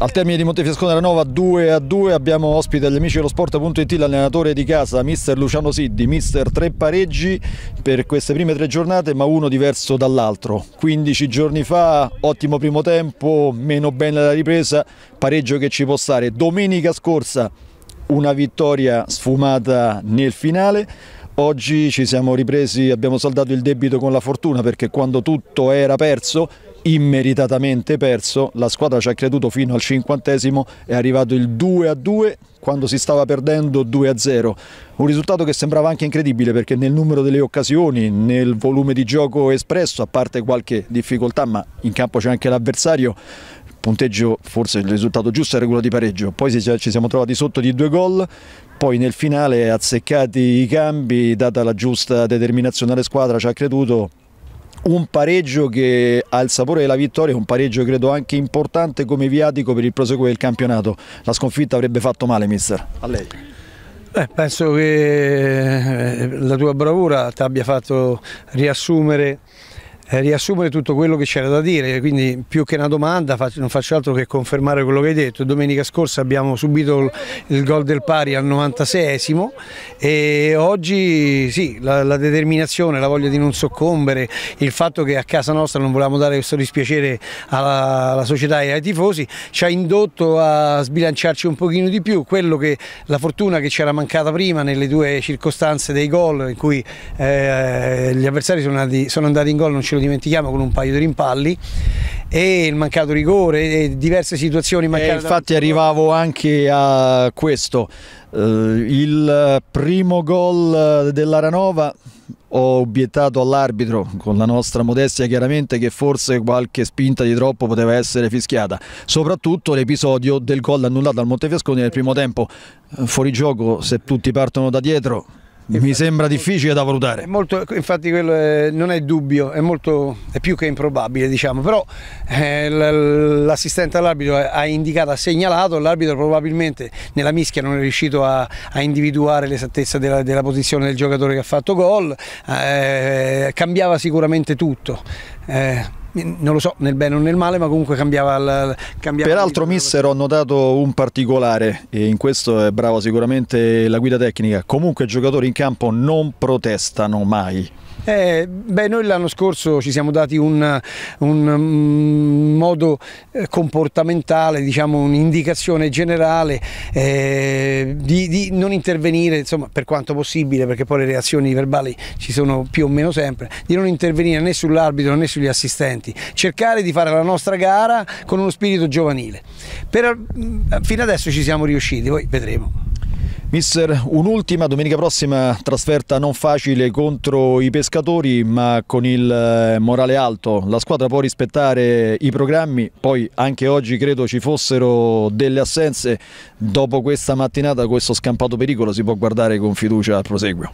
Al termine di Montefiascone Nova 2 a 2 abbiamo ospite agli amici dello sport.it l'allenatore di casa, mister Luciano Siddi, mister tre pareggi per queste prime tre giornate ma uno diverso dall'altro. 15 giorni fa, ottimo primo tempo, meno bene la ripresa, pareggio che ci può stare. Domenica scorsa una vittoria sfumata nel finale Oggi ci siamo ripresi, abbiamo saldato il debito con la fortuna perché quando tutto era perso, immeritatamente perso, la squadra ci ha creduto fino al cinquantesimo, è arrivato il 2 a 2 quando si stava perdendo 2 a 0. Un risultato che sembrava anche incredibile perché nel numero delle occasioni, nel volume di gioco espresso, a parte qualche difficoltà, ma in campo c'è anche l'avversario, punteggio forse il risultato giusto era quello di pareggio, poi ci siamo trovati sotto di due gol, poi nel finale azzeccati i cambi, data la giusta determinazione alle squadre ci ha creduto un pareggio che ha il sapore della vittoria, un pareggio credo anche importante come viatico per il proseguo del campionato. La sconfitta avrebbe fatto male, mister, a lei. Beh, penso che eh, la tua bravura ti abbia fatto riassumere eh, riassumere tutto quello che c'era da dire, quindi più che una domanda non faccio altro che confermare quello che hai detto. Domenica scorsa abbiamo subito il gol del pari al 96esimo e oggi sì, la, la, determinazione, la voglia di non soccombere, il fatto che a casa nostra non volevamo dare questo dispiacere alla, alla società e ai tifosi ci ha indotto a sbilanciarci un pochino di più, quello che la fortuna che ci era mancata prima nelle due circostanze dei gol in cui eh, gli avversari sono andati, sono andati in gol non ce lo dimentichiamo con un paio di rimpalli e il mancato rigore e diverse situazioni eh, mancate. infatti arrivavo anche a questo, uh, il primo gol dell'Aranova ho obiettato all'arbitro con la nostra modestia chiaramente che forse qualche spinta di troppo poteva essere fischiata soprattutto l'episodio del gol annullato al Montefiasconi nel primo tempo eh, fuori gioco se tutti partono da dietro mi sembra difficile da valutare. Molto, infatti quello è, non è dubbio, è, molto, è, più che improbabile diciamo, però eh, l'assistente all'arbitro ha indicato, ha segnalato, l'arbitro probabilmente nella mischia non è riuscito a, a individuare l'esattezza della, della, posizione del giocatore che ha fatto gol, eh, cambiava sicuramente tutto. Eh, non lo so nel bene o nel male, ma comunque cambiava. Il, cambiava Peraltro, il... mister, ho notato un particolare, e in questo è brava sicuramente la guida tecnica. Comunque, i giocatori in campo non protestano mai. Eh, beh, noi l'anno scorso ci siamo dati un, un mm, modo eh, comportamentale, diciamo un'indicazione generale eh, di, di, non intervenire, insomma, per quanto possibile, perché poi le reazioni verbali ci sono più o meno sempre, di non intervenire né sull'arbitro né sugli assistenti contenti, cercare di fare la nostra gara con uno spirito giovanile. Per, fino adesso ci siamo riusciti, poi vedremo. Mister, un'ultima domenica prossima trasferta non facile contro i pescatori ma con il eh, morale alto, la squadra può rispettare i programmi, poi anche oggi credo ci fossero delle assenze, dopo questa mattinata questo scampato pericolo si può guardare con fiducia al proseguo.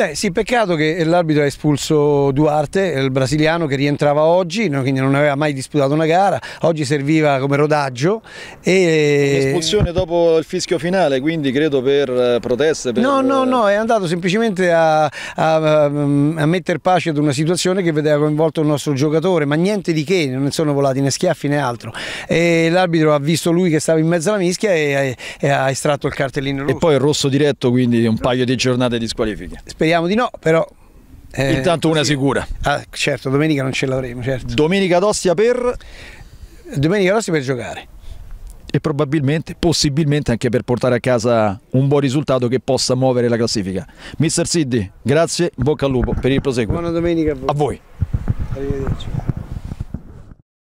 Beh sì, peccato che l'arbitro ha espulso Duarte, il brasiliano che rientrava oggi, quindi non aveva mai disputato una gara, oggi serviva come rodaggio. E... Espulsione dopo il fischio finale, quindi credo per eh, proteste? Per... No, no, no, è andato semplicemente a, a, mm, a, mettere pace ad una situazione che vedeva coinvolto il nostro giocatore, ma niente di che, non ne sono volati né schiaffi né altro. l'arbitro ha visto lui che stava in mezzo alla mischia e, e, ha estratto il cartellino rosso. E poi il rosso diretto, quindi un paio di giornate di squalifica. Speriamo speriamo di no, però... Eh, Intanto una sì. sicura. Ah, certo, domenica non ce l'avremo, certo. Domenica d'Ostia per... Domenica d'Ostia per giocare e probabilmente, possibilmente anche per portare a casa un buon risultato che possa muovere la classifica. Mister Siddi, grazie, bocca al lupo per il proseguo. Buona domenica a voi. A voi. Arrivederci.